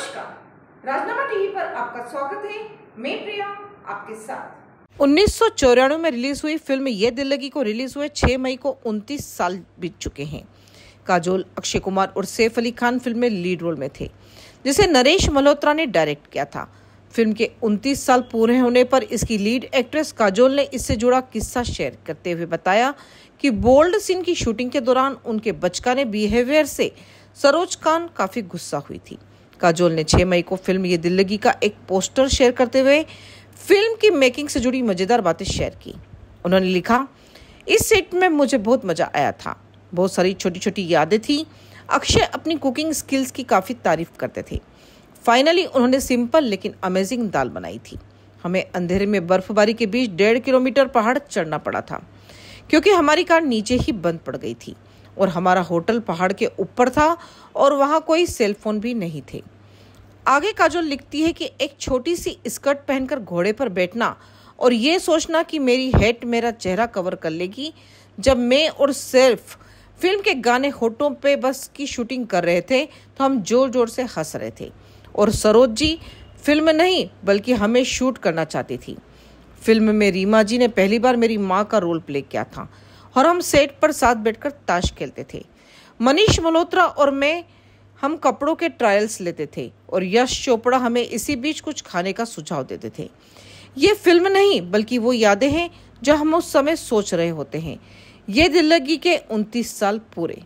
नमस्कार राजनामा टीवी पर आपका स्वागत है मैं प्रिया आपके साथ उन्नीस में रिलीज हुई फिल्म ये दिल लगी को रिलीज हुए 6 मई को 29 साल बीत चुके हैं काजोल अक्षय कुमार और सैफ अली खान फिल्म में लीड रोल में थे जिसे नरेश मल्होत्रा ने डायरेक्ट किया था फिल्म के 29 साल पूरे होने पर इसकी लीड एक्ट्रेस काजोल ने इससे जुड़ा किस्सा शेयर करते हुए बताया कि बोल्ड सीन की शूटिंग के दौरान उनके बचकाने बिहेवियर से सरोज खान काफ़ी गुस्सा हुई थी काजोल ने 6 मई को फिल्म ये दिल्लगी का एक पोस्टर शेयर करते हुए फिल्म की मेकिंग से जुड़ी मज़ेदार बातें शेयर की उन्होंने लिखा इस सेट में मुझे बहुत मज़ा आया था बहुत सारी छोटी छोटी यादें थी अक्षय अपनी कुकिंग स्किल्स की काफ़ी तारीफ करते थे फाइनली उन्होंने सिंपल लेकिन अमेजिंग दाल बनाई थी हमें अंधेरे में बर्फबारी के बीच डेढ़ किलोमीटर पहाड़ चढ़ना पड़ा था क्योंकि हमारी कार नीचे ही बंद पड़ गई थी और हमारा होटल पहाड़ के ऊपर था और वहाँ कोई सेलफोन भी नहीं थे आगे काजोल लिखती है कि एक छोटी सी स्कर्ट पहनकर घोड़े पर बैठना और ये सोचना कि मेरी हेट मेरा चेहरा कवर कर लेगी जब मैं और सेल्फ फिल्म के गाने होटों पे बस की शूटिंग कर रहे थे तो हम जोर जोर से हंस रहे थे और सरोज जी फिल्म नहीं बल्कि हमें शूट करना चाहती थी फिल्म में रीमा जी ने पहली बार मेरी माँ का रोल प्ले किया था और हम सेट पर साथ बैठकर ताश खेलते थे मनीष मल्होत्रा और मैं हम कपड़ों के ट्रायल्स लेते थे और यश चोपड़ा हमें इसी बीच कुछ खाने का सुझाव देते थे ये फिल्म नहीं बल्कि वो यादें हैं जो हम उस समय सोच रहे होते हैं ये लगी के 29 साल पूरे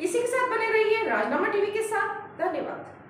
इसी के साथ बने रहिए राजनामा टीवी के साथ धन्यवाद